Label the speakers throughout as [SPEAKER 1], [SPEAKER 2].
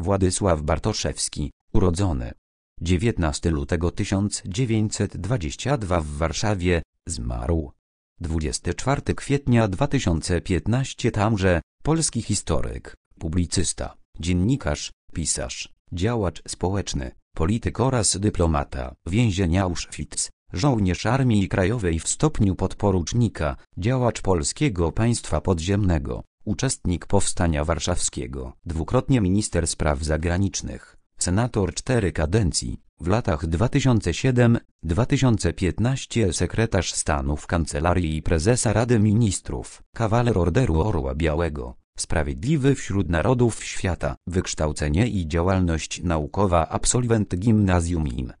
[SPEAKER 1] Władysław Bartoszewski, urodzony 19 lutego 1922 w Warszawie, zmarł 24 kwietnia 2015 tamże, polski historyk, publicysta, dziennikarz, pisarz, działacz społeczny, polityk oraz dyplomata, więzienia Auschwitz, żołnierz Armii Krajowej w stopniu podporucznika, działacz Polskiego Państwa Podziemnego uczestnik Powstania Warszawskiego, dwukrotnie minister spraw zagranicznych, senator cztery kadencji, w latach 2007-2015 sekretarz stanu w Kancelarii i Prezesa Rady Ministrów, kawaler Orderu Orła Białego, sprawiedliwy wśród narodów świata, wykształcenie i działalność naukowa absolwent gimnazjum im.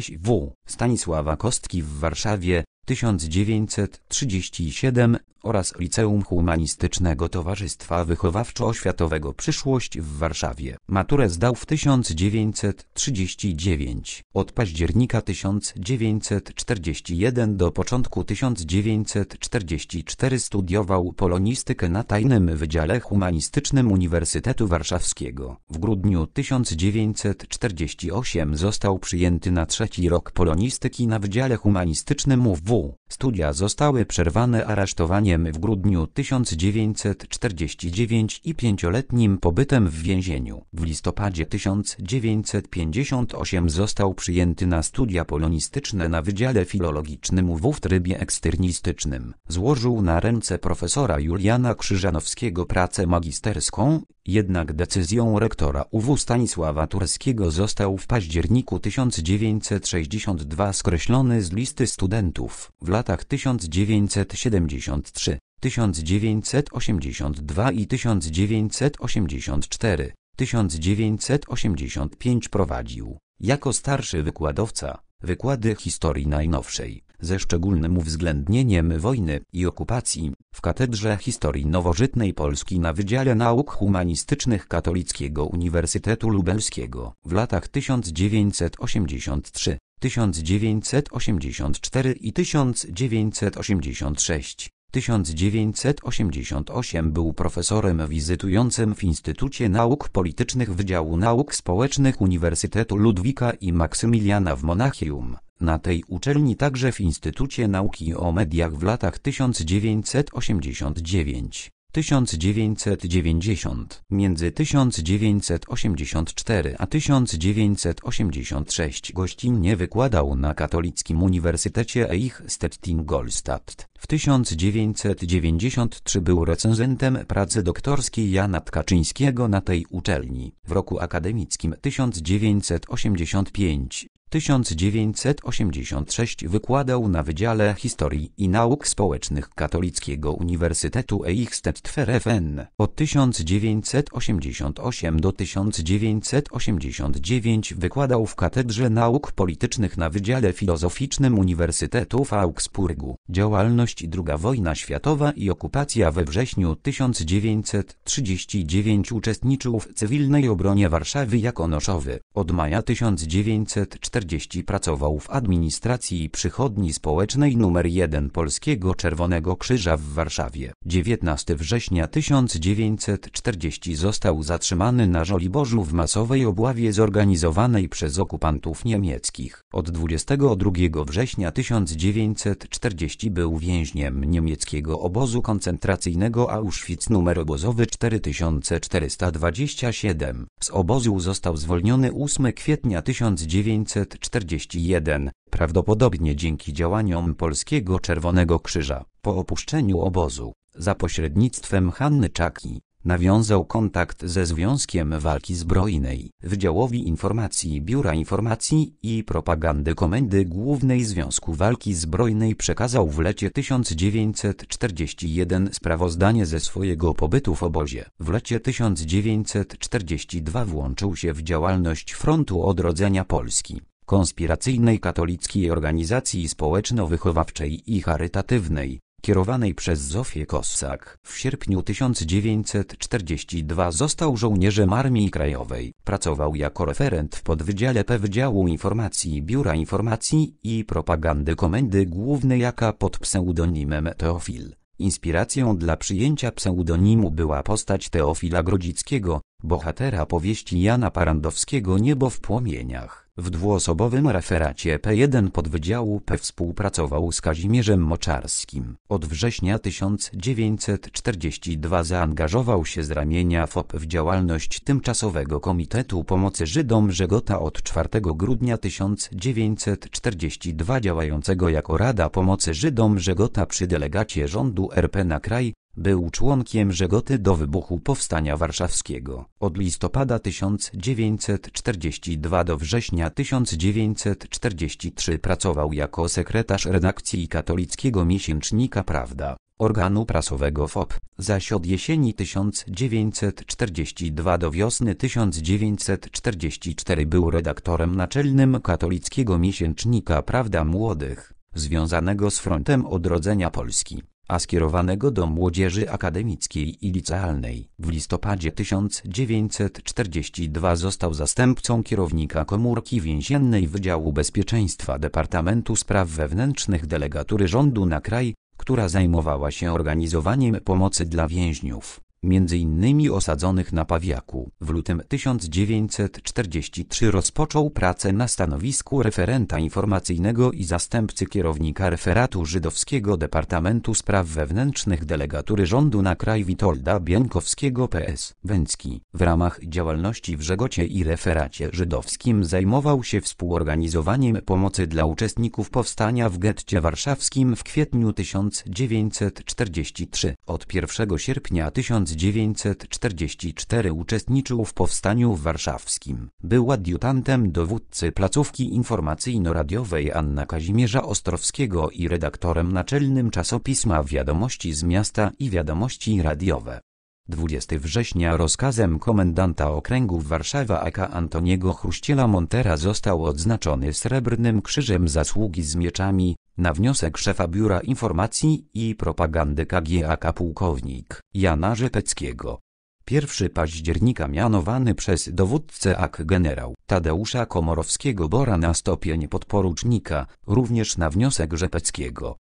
[SPEAKER 1] SW Stanisława Kostki w Warszawie 1937 oraz Liceum Humanistycznego Towarzystwa Wychowawczo-Oświatowego Przyszłość w Warszawie. Maturę zdał w 1939. Od października 1941 do początku 1944 studiował polonistykę na tajnym Wydziale Humanistycznym Uniwersytetu Warszawskiego. W grudniu 1948 został przyjęty na trzeci rok polonistyki na Wydziale Humanistycznym UW. Studia zostały przerwane aresztowanie więzieniem w grudniu 1949 i pięcioletnim pobytem w więzieniu. W listopadzie 1958 został przyjęty na studia polonistyczne na Wydziale Filologicznym UW w trybie eksternistycznym. Złożył na ręce profesora Juliana Krzyżanowskiego pracę magisterską jednak decyzją rektora UW Stanisława Turskiego został w październiku 1962 skreślony z listy studentów. W latach 1973, 1982 i 1984, 1985 prowadził, jako starszy wykładowca, wykłady historii najnowszej, ze szczególnym uwzględnieniem wojny i okupacji, w Katedrze Historii Nowożytnej Polski na Wydziale Nauk Humanistycznych Katolickiego Uniwersytetu Lubelskiego w latach 1983. 1984 i 1986. 1988 był profesorem wizytującym w Instytucie Nauk Politycznych Wydziału Nauk Społecznych Uniwersytetu Ludwika i Maksymiliana w Monachium, na tej uczelni także w Instytucie Nauki o Mediach w latach 1989 1990 między 1984 a 1986 gościnnie wykładał na Katolickim Uniwersytecie eichstätt Golstadt. W 1993 był recenzentem pracy doktorskiej Jana Tkaczyńskiego na tej uczelni. W roku akademickim 1985 1986 wykładał na Wydziale Historii i Nauk Społecznych Katolickiego Uniwersytetu Eichstätt-Ferefn. Od 1988 do 1989 wykładał w Katedrze Nauk Politycznych na Wydziale Filozoficznym Uniwersytetu w Augsburgu. Działalność II wojna światowa i okupacja we wrześniu 1939 uczestniczył w cywilnej obronie Warszawy jako noszowy. Od maja 1940 40 pracował w administracji przychodni społecznej nr 1 Polskiego Czerwonego Krzyża w Warszawie. 19 września 1940 został zatrzymany na Żoliborzu w masowej obławie zorganizowanej przez okupantów niemieckich. Od 22 września 1940 był więźniem niemieckiego obozu koncentracyjnego Auschwitz numer obozowy 4427. Z obozu został zwolniony 8 kwietnia 1940 1941, prawdopodobnie dzięki działaniom Polskiego Czerwonego Krzyża. Po opuszczeniu obozu, za pośrednictwem Hanny Czaki, nawiązał kontakt ze Związkiem Walki Zbrojnej, Wydziałowi Informacji Biura Informacji i Propagandy Komendy Głównej Związku Walki Zbrojnej przekazał w lecie 1941 sprawozdanie ze swojego pobytu w obozie. W lecie 1942 włączył się w działalność Frontu Odrodzenia Polski konspiracyjnej katolickiej organizacji społeczno-wychowawczej i charytatywnej, kierowanej przez Zofię Kossak. W sierpniu 1942 został żołnierzem Armii Krajowej. Pracował jako referent w podwydziale P Wydziału Informacji Biura Informacji i Propagandy Komendy Głównej jaka pod pseudonimem Teofil. Inspiracją dla przyjęcia pseudonimu była postać Teofila Grodzickiego, bohatera powieści Jana Parandowskiego Niebo w płomieniach. W dwuosobowym referacie P1 podwydziału P współpracował z Kazimierzem Moczarskim. Od września 1942 zaangażował się z ramienia FOP w działalność Tymczasowego Komitetu Pomocy Żydom Żegota od 4 grudnia 1942 działającego jako Rada Pomocy Żydom Żegota przy delegacie rządu RP na kraj, był członkiem Żegoty do wybuchu Powstania Warszawskiego od listopada 1942 do września 1943 pracował jako sekretarz redakcji katolickiego miesięcznika Prawda, organu prasowego FOP, zaś od jesieni 1942 do wiosny 1944 był redaktorem naczelnym katolickiego miesięcznika Prawda Młodych, związanego z Frontem Odrodzenia Polski a skierowanego do młodzieży akademickiej i licealnej. W listopadzie 1942 został zastępcą kierownika komórki więziennej Wydziału Bezpieczeństwa Departamentu Spraw Wewnętrznych Delegatury Rządu na Kraj, która zajmowała się organizowaniem pomocy dla więźniów między innymi osadzonych na Pawiaku. W lutym 1943 rozpoczął pracę na stanowisku referenta informacyjnego i zastępcy kierownika referatu żydowskiego Departamentu Spraw Wewnętrznych Delegatury Rządu na kraj Witolda Bieńkowskiego PS. Węcki. W ramach działalności w Żegocie i referacie żydowskim zajmował się współorganizowaniem pomocy dla uczestników powstania w getcie warszawskim w kwietniu 1943. Od 1 sierpnia 1943 1944 uczestniczył w Powstaniu Warszawskim. Był adiutantem dowódcy placówki informacyjno-radiowej Anna Kazimierza Ostrowskiego i redaktorem naczelnym czasopisma Wiadomości z Miasta i Wiadomości Radiowe. 20 września rozkazem komendanta okręgu Warszawa AK Antoniego Chruściela Montera został odznaczony Srebrnym Krzyżem Zasługi z Mieczami, na wniosek szefa Biura Informacji i Propagandy KGAK pułkownik Jana Rzepeckiego. 1 października mianowany przez dowódcę AK generał Tadeusza Komorowskiego Bora na stopień podporucznika, również na wniosek Rzepeckiego.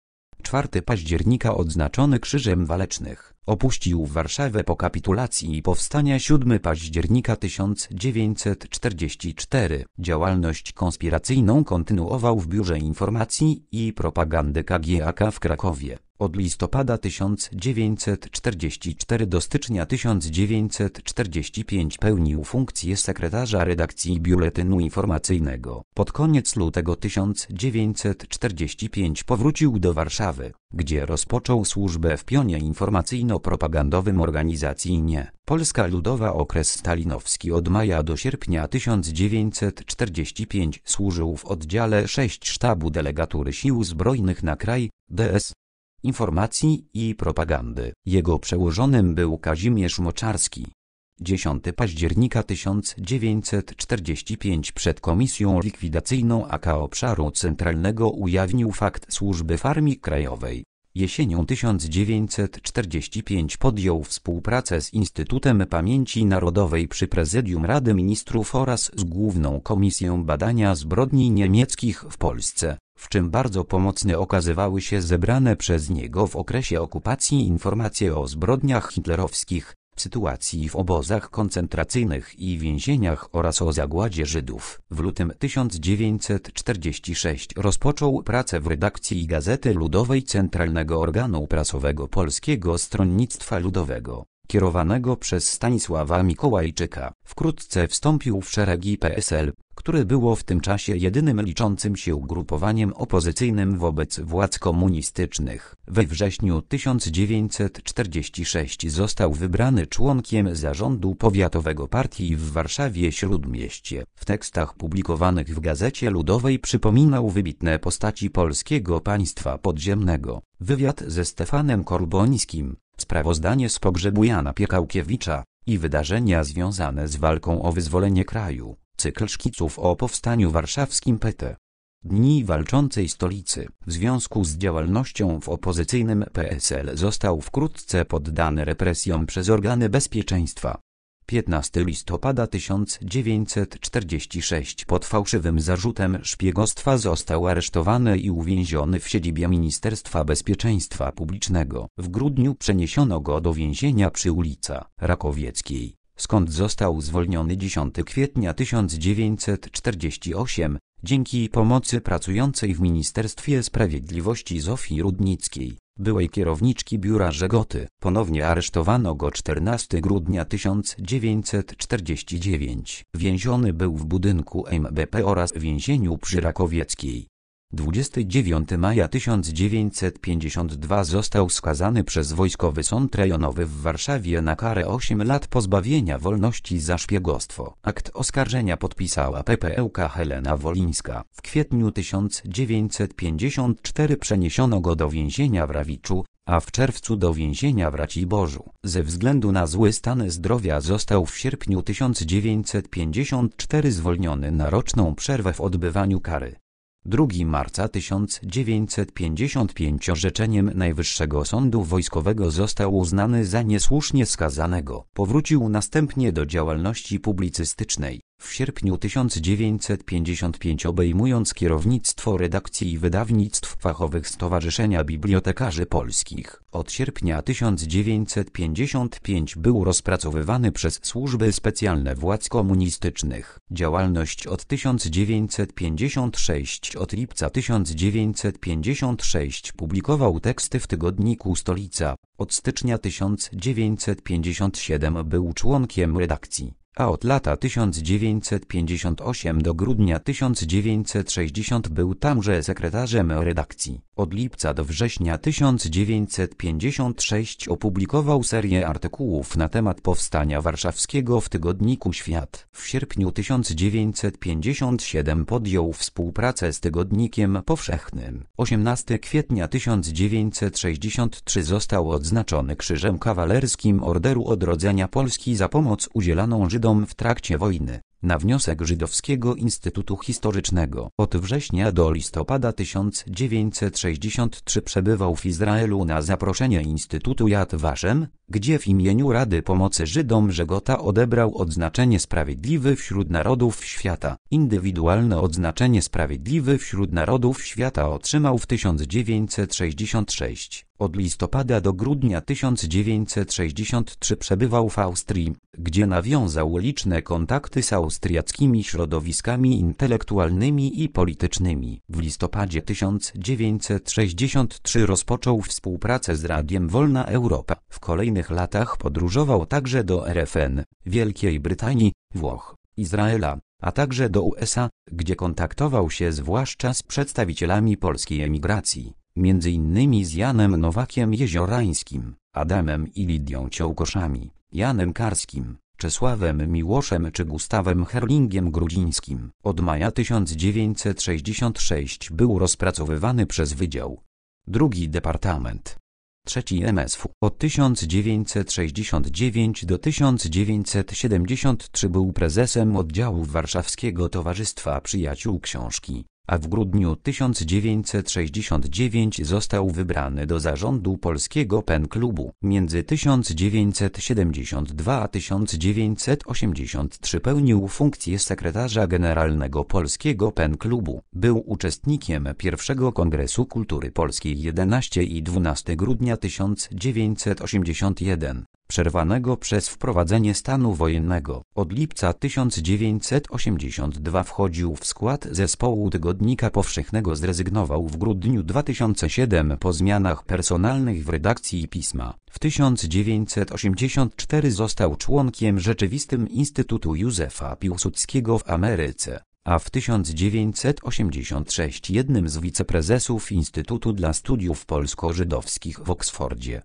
[SPEAKER 1] 4 października odznaczony Krzyżem Walecznych. Opuścił Warszawę po kapitulacji i powstania 7 października 1944. Działalność konspiracyjną kontynuował w Biurze Informacji i Propagandy KGAK w Krakowie. Od listopada 1944 do stycznia 1945 pełnił funkcję sekretarza redakcji Biuletynu Informacyjnego. Pod koniec lutego 1945 powrócił do Warszawy, gdzie rozpoczął służbę w pionie informacyjno-propagandowym organizacji NIE. Polska Ludowa okres stalinowski od maja do sierpnia 1945 służył w oddziale 6 Sztabu Delegatury Sił Zbrojnych na kraj, DS, Informacji i Propagandy. Jego przełożonym był Kazimierz Moczarski. 10 października 1945 przed Komisją Likwidacyjną AK Obszaru Centralnego ujawnił fakt służby farmi Armii Krajowej. Jesienią 1945 podjął współpracę z Instytutem Pamięci Narodowej przy Prezydium Rady Ministrów oraz z Główną Komisją Badania Zbrodni Niemieckich w Polsce, w czym bardzo pomocne okazywały się zebrane przez niego w okresie okupacji informacje o zbrodniach hitlerowskich, sytuacji w obozach koncentracyjnych i więzieniach oraz o zagładzie Żydów. W lutym 1946 rozpoczął pracę w redakcji Gazety Ludowej Centralnego Organu Prasowego Polskiego Stronnictwa Ludowego kierowanego przez Stanisława Mikołajczyka, wkrótce wstąpił w szeregi PSL, które było w tym czasie jedynym liczącym się ugrupowaniem opozycyjnym wobec władz komunistycznych. We wrześniu 1946 został wybrany członkiem zarządu powiatowego partii w Warszawie Śródmieście. W tekstach publikowanych w Gazecie Ludowej przypominał wybitne postaci polskiego państwa podziemnego. Wywiad ze Stefanem Korbońskim Sprawozdanie z pogrzebu Jana Piekałkiewicza i wydarzenia związane z walką o wyzwolenie kraju, cykl szkiców o powstaniu warszawskim PT. Dni walczącej stolicy w związku z działalnością w opozycyjnym PSL został wkrótce poddany represjom przez organy bezpieczeństwa. 15 listopada 1946 pod fałszywym zarzutem szpiegostwa został aresztowany i uwięziony w siedzibie Ministerstwa Bezpieczeństwa Publicznego. W grudniu przeniesiono go do więzienia przy ulica Rakowieckiej, skąd został zwolniony 10 kwietnia 1948 dzięki pomocy pracującej w Ministerstwie Sprawiedliwości Zofii Rudnickiej byłej kierowniczki biura Żegoty. Ponownie aresztowano go 14 grudnia 1949. Więziony był w budynku MBP oraz więzieniu przy Rakowieckiej. 29 maja 1952 został skazany przez Wojskowy Sąd Rejonowy w Warszawie na karę 8 lat pozbawienia wolności za szpiegostwo. Akt oskarżenia podpisała PPŁK e Helena Wolińska. W kwietniu 1954 przeniesiono go do więzienia w Rawiczu, a w czerwcu do więzienia w Raciborzu. Ze względu na zły stan zdrowia został w sierpniu 1954 zwolniony na roczną przerwę w odbywaniu kary. 2 marca 1955 orzeczeniem Najwyższego Sądu Wojskowego został uznany za niesłusznie skazanego. Powrócił następnie do działalności publicystycznej. W sierpniu 1955 obejmując kierownictwo redakcji i wydawnictw fachowych Stowarzyszenia Bibliotekarzy Polskich, od sierpnia 1955 był rozpracowywany przez służby specjalne władz komunistycznych. Działalność od 1956 od lipca 1956 publikował teksty w tygodniku Stolica. Od stycznia 1957 był członkiem redakcji a od lata 1958 do grudnia 1960 był tamże sekretarzem redakcji. Od lipca do września 1956 opublikował serię artykułów na temat powstania warszawskiego w tygodniku Świat. W sierpniu 1957 podjął współpracę z Tygodnikiem Powszechnym. 18 kwietnia 1963 został odznaczony Krzyżem Kawalerskim Orderu Odrodzenia Polski za pomoc udzielaną Żydom w trakcie wojny, na wniosek Żydowskiego Instytutu Historycznego. Od września do listopada 1963 przebywał w Izraelu na zaproszenie Instytutu Yad Vashem, gdzie w imieniu Rady Pomocy Żydom Żegota odebrał odznaczenie Sprawiedliwy wśród Narodów Świata. Indywidualne odznaczenie Sprawiedliwy wśród Narodów Świata otrzymał w 1966 od listopada do grudnia 1963 przebywał w Austrii, gdzie nawiązał liczne kontakty z austriackimi środowiskami intelektualnymi i politycznymi. W listopadzie 1963 rozpoczął współpracę z Radiem Wolna Europa. W kolejnych latach podróżował także do RFN, Wielkiej Brytanii, Włoch, Izraela, a także do USA, gdzie kontaktował się zwłaszcza z przedstawicielami polskiej emigracji między innymi z Janem Nowakiem Jeziorańskim, Adamem i Lidią Ciołkoszami, Janem Karskim, Czesławem Miłoszem czy Gustawem Herlingiem Grudzińskim. Od maja 1966 był rozpracowywany przez Wydział. Drugi Departament. Trzeci MSW. Od 1969 do 1973 był prezesem oddziału Warszawskiego Towarzystwa Przyjaciół Książki a w grudniu 1969 został wybrany do zarządu Polskiego Pen Klubu. Między 1972 a 1983 pełnił funkcję sekretarza generalnego Polskiego Pen Klubu. Był uczestnikiem pierwszego Kongresu Kultury Polskiej 11 i 12 grudnia 1981 przerwanego przez wprowadzenie stanu wojennego. Od lipca 1982 wchodził w skład zespołu Tygodnika Powszechnego zrezygnował w grudniu 2007 po zmianach personalnych w redakcji pisma. W 1984 został członkiem rzeczywistym Instytutu Józefa Piłsudskiego w Ameryce a w 1986 jednym z wiceprezesów Instytutu dla Studiów Polsko-Żydowskich w Oksfordzie.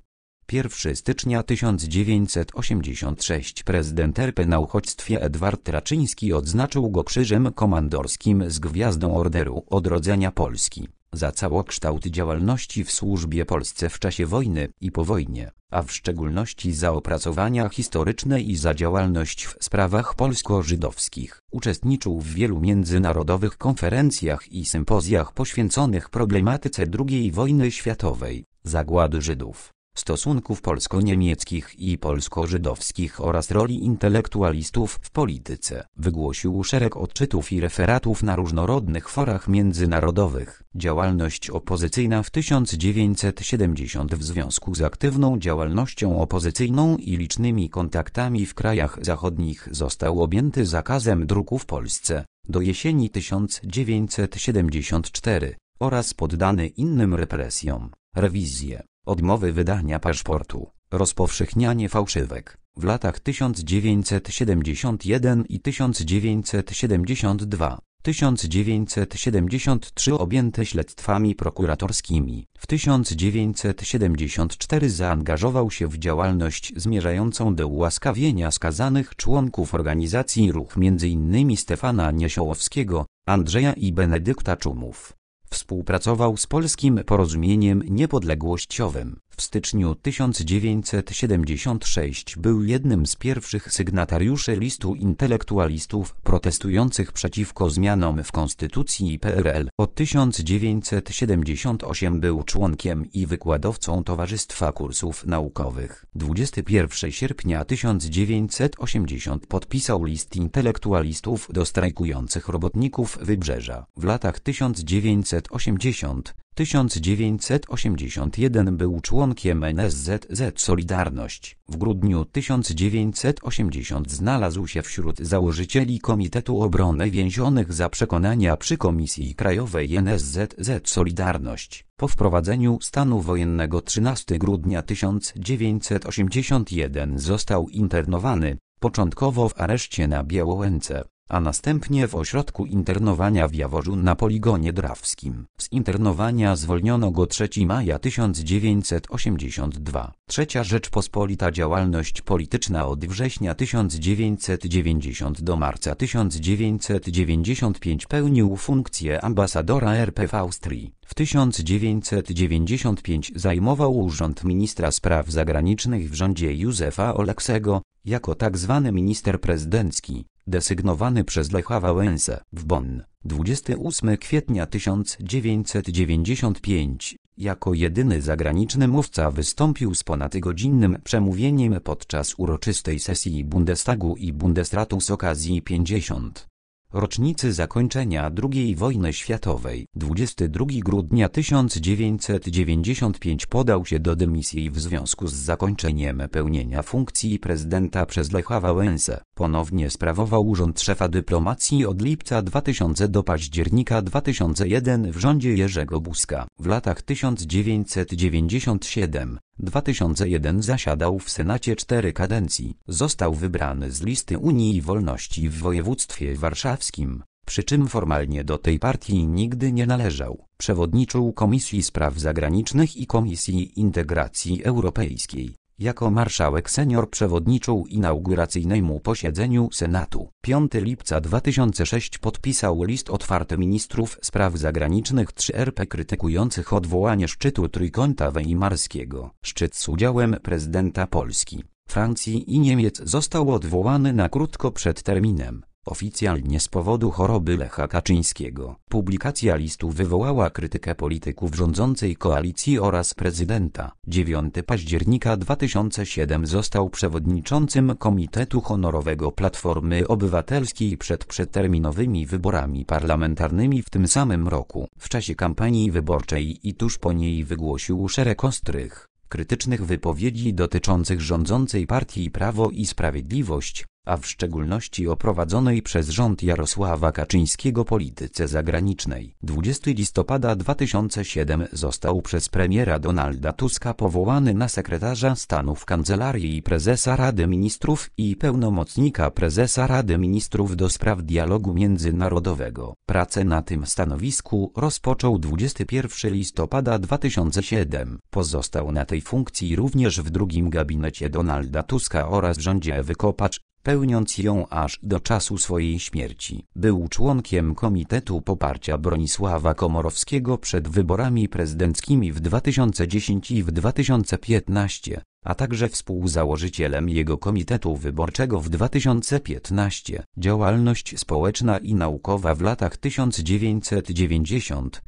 [SPEAKER 1] 1 stycznia 1986 prezydent RP na uchodźstwie Edward Raczyński odznaczył go krzyżem komandorskim z Gwiazdą Orderu Odrodzenia Polski za całokształt działalności w służbie Polsce w czasie wojny i po wojnie, a w szczególności za opracowania historyczne i za działalność w sprawach polsko-żydowskich. Uczestniczył w wielu międzynarodowych konferencjach i sympozjach poświęconych problematyce II wojny światowej, zagłady Żydów, stosunków polsko-niemieckich i polsko-żydowskich oraz roli intelektualistów w polityce. Wygłosił szereg odczytów i referatów na różnorodnych forach międzynarodowych. Działalność opozycyjna w 1970 w związku z aktywną działalnością opozycyjną i licznymi kontaktami w krajach zachodnich został objęty zakazem druku w Polsce. Do jesieni 1974 oraz poddany innym represjom, Rewizje. Odmowy wydania paszportu, rozpowszechnianie fałszywek. W latach 1971 i 1972 1973 objęte śledztwami prokuratorskimi. W 1974 zaangażował się w działalność zmierzającą do ułaskawienia skazanych członków organizacji Ruch m.in. Stefana Niesiołowskiego, Andrzeja i Benedykta Czumów. Współpracował z Polskim Porozumieniem Niepodległościowym w styczniu 1976 był jednym z pierwszych sygnatariuszy listu intelektualistów protestujących przeciwko zmianom w konstytucji PRL. Od 1978 był członkiem i wykładowcą Towarzystwa Kursów Naukowych. 21 sierpnia 1980 podpisał list intelektualistów do strajkujących robotników Wybrzeża. W latach 1980 1981 był członkiem NSZZ Solidarność. W grudniu 1980 znalazł się wśród założycieli Komitetu Obrony Więzionych za przekonania przy Komisji Krajowej NSZZ Solidarność. Po wprowadzeniu stanu wojennego 13 grudnia 1981 został internowany, początkowo w areszcie na Białołęce a następnie w ośrodku internowania w Jaworzu na poligonie drawskim. Z internowania zwolniono go 3 maja 1982. Trzecia Rzeczpospolita działalność polityczna od września 1990 do marca 1995 pełnił funkcję ambasadora RP w Austrii. W 1995 zajmował urząd ministra spraw zagranicznych w rządzie Józefa Oleksego, jako tzw. Tak minister prezydencki desygnowany przez Lecha Wałęsę w Bonn 28 kwietnia 1995. Jako jedyny zagraniczny mówca wystąpił z ponadgodzinnym przemówieniem podczas uroczystej sesji Bundestagu i Bundesratu z okazji 50 rocznicy zakończenia II wojny światowej, 22 grudnia 1995 podał się do dymisji w związku z zakończeniem pełnienia funkcji prezydenta przez Lecha Wałęsę. Ponownie sprawował urząd szefa dyplomacji od lipca 2000 do października 2001 w rządzie Jerzego Buzka. W latach 1997 2001 zasiadał w Senacie cztery kadencji. Został wybrany z listy Unii Wolności w województwie warszawskim, przy czym formalnie do tej partii nigdy nie należał. Przewodniczył Komisji Spraw Zagranicznych i Komisji Integracji Europejskiej. Jako marszałek senior przewodniczył inauguracyjnemu posiedzeniu Senatu. 5 lipca 2006 podpisał list otwarty ministrów spraw zagranicznych 3RP krytykujących odwołanie szczytu Trójkąta Weimarskiego. Szczyt z udziałem prezydenta Polski, Francji i Niemiec został odwołany na krótko przed terminem. Oficjalnie z powodu choroby Lecha Kaczyńskiego, publikacja listu wywołała krytykę polityków rządzącej koalicji oraz prezydenta. 9 października 2007 został przewodniczącym Komitetu Honorowego Platformy Obywatelskiej przed przedterminowymi wyborami parlamentarnymi w tym samym roku. W czasie kampanii wyborczej i tuż po niej wygłosił szereg ostrych, krytycznych wypowiedzi dotyczących rządzącej partii Prawo i Sprawiedliwość, a w szczególności o prowadzonej przez rząd Jarosława Kaczyńskiego polityce zagranicznej. 20 listopada 2007 został przez premiera Donalda Tuska powołany na sekretarza stanu w Kancelarii i Prezesa Rady Ministrów i pełnomocnika Prezesa Rady Ministrów do spraw dialogu międzynarodowego. Pracę na tym stanowisku rozpoczął 21 listopada 2007. Pozostał na tej funkcji również w drugim gabinecie Donalda Tuska oraz rządzie Wykopacz pełniąc ją aż do czasu swojej śmierci. Był członkiem Komitetu Poparcia Bronisława Komorowskiego przed wyborami prezydenckimi w 2010 i w 2015 a także współzałożycielem jego Komitetu Wyborczego w 2015. Działalność społeczna i naukowa w latach 1990-2000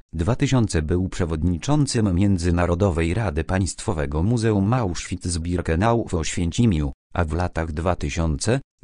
[SPEAKER 1] był przewodniczącym Międzynarodowej Rady Państwowego Muzeum Auschwitz-Birkenau w Oświęcimiu, a w latach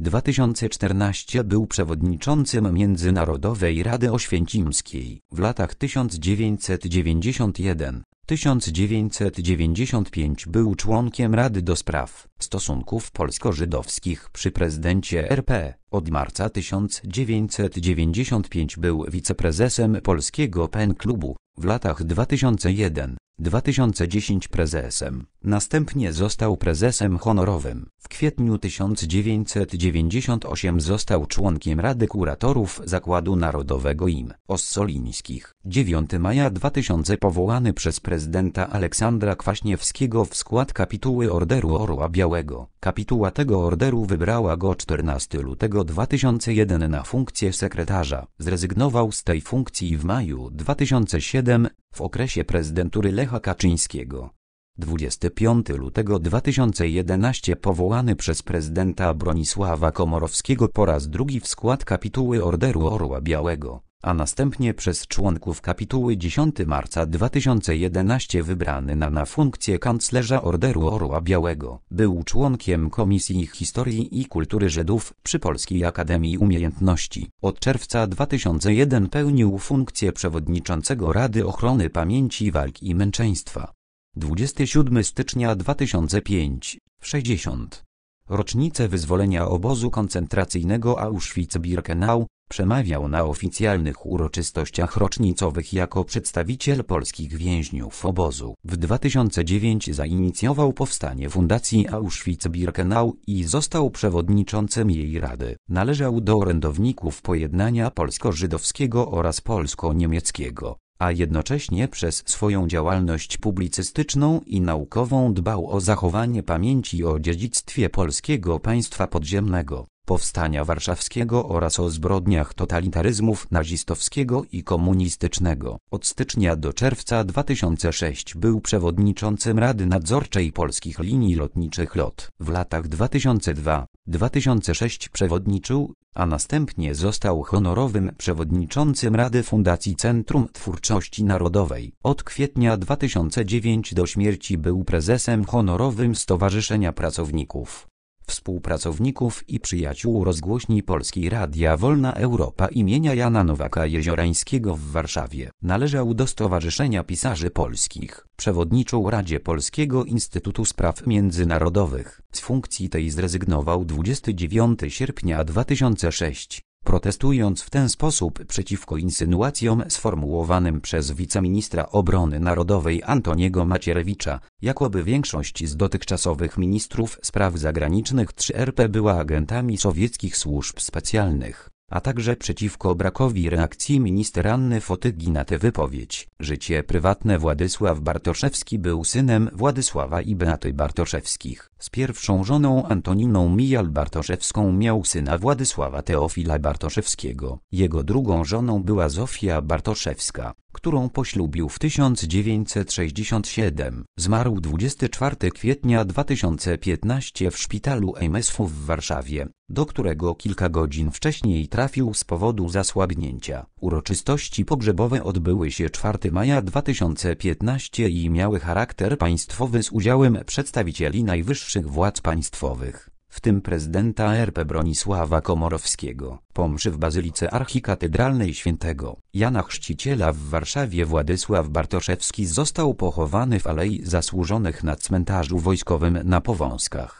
[SPEAKER 1] 2000-2014 był przewodniczącym Międzynarodowej Rady Oświęcimskiej. W latach 1991 1995 był członkiem Rady do Spraw Stosunków Polsko-Żydowskich przy prezydencie RP. Od marca 1995 był wiceprezesem Polskiego Pen Klubu. W latach 2001-2010 prezesem, następnie został prezesem honorowym. W kwietniu 1998 został członkiem Rady Kuratorów Zakładu Narodowego im. Ossolińskich. 9 maja 2000 powołany przez prezydenta Aleksandra Kwaśniewskiego w skład kapituły Orderu Orła Białego. Kapituła tego orderu wybrała go 14 lutego 2001 na funkcję sekretarza. Zrezygnował z tej funkcji w maju 2007 7 w okresie prezydentury Lecha Kaczyńskiego. 25 lutego 2011 powołany przez prezydenta Bronisława Komorowskiego po raz drugi w skład kapituły Orderu Orła Białego a następnie przez członków kapituły 10 marca 2011 wybrany na, na funkcję kanclerza Orderu Orła Białego. Był członkiem Komisji Historii i Kultury Żydów przy Polskiej Akademii Umiejętności. Od czerwca 2001 pełnił funkcję przewodniczącego Rady Ochrony Pamięci Walk i Męczeństwa. 27 stycznia 2005, w 60 rocznicę wyzwolenia obozu koncentracyjnego Auschwitz-Birkenau, przemawiał na oficjalnych uroczystościach rocznicowych jako przedstawiciel polskich więźniów obozu. W 2009 zainicjował powstanie Fundacji Auschwitz-Birkenau i został przewodniczącym jej rady. Należał do orędowników pojednania polsko-żydowskiego oraz polsko-niemieckiego a jednocześnie przez swoją działalność publicystyczną i naukową dbał o zachowanie pamięci o dziedzictwie polskiego państwa podziemnego, powstania warszawskiego oraz o zbrodniach totalitaryzmów nazistowskiego i komunistycznego. Od stycznia do czerwca 2006 był przewodniczącym Rady Nadzorczej Polskich Linii Lotniczych LOT. W latach 2002-2006 przewodniczył a następnie został honorowym przewodniczącym Rady Fundacji Centrum Twórczości Narodowej. Od kwietnia 2009 do śmierci był prezesem honorowym Stowarzyszenia Pracowników współpracowników i przyjaciół rozgłośni Polskiej Radia Wolna Europa imienia Jana Nowaka Jeziorańskiego w Warszawie. Należał do Stowarzyszenia Pisarzy Polskich, przewodniczył Radzie Polskiego Instytutu Spraw Międzynarodowych. Z funkcji tej zrezygnował 29 sierpnia 2006 protestując w ten sposób przeciwko insynuacjom sformułowanym przez wiceministra obrony narodowej Antoniego Macierewicza, jakoby większość z dotychczasowych ministrów spraw zagranicznych 3RP była agentami sowieckich służb specjalnych a także przeciwko brakowi reakcji minister Anny Fotygi na tę wypowiedź. Życie prywatne Władysław Bartoszewski był synem Władysława i Beaty Bartoszewskich. Z pierwszą żoną Antoniną Mijal Bartoszewską miał syna Władysława Teofila Bartoszewskiego. Jego drugą żoną była Zofia Bartoszewska którą poślubił w 1967. Zmarł 24 kwietnia 2015 w szpitalu MSW w Warszawie, do którego kilka godzin wcześniej trafił z powodu zasłabnięcia. Uroczystości pogrzebowe odbyły się 4 maja 2015 i miały charakter państwowy z udziałem przedstawicieli najwyższych władz państwowych w tym prezydenta RP Bronisława Komorowskiego. Po mszy w Bazylice Archikatedralnej Świętego Jana Chrzciciela w Warszawie Władysław Bartoszewski został pochowany w Alei Zasłużonych na cmentarzu wojskowym na Powązkach.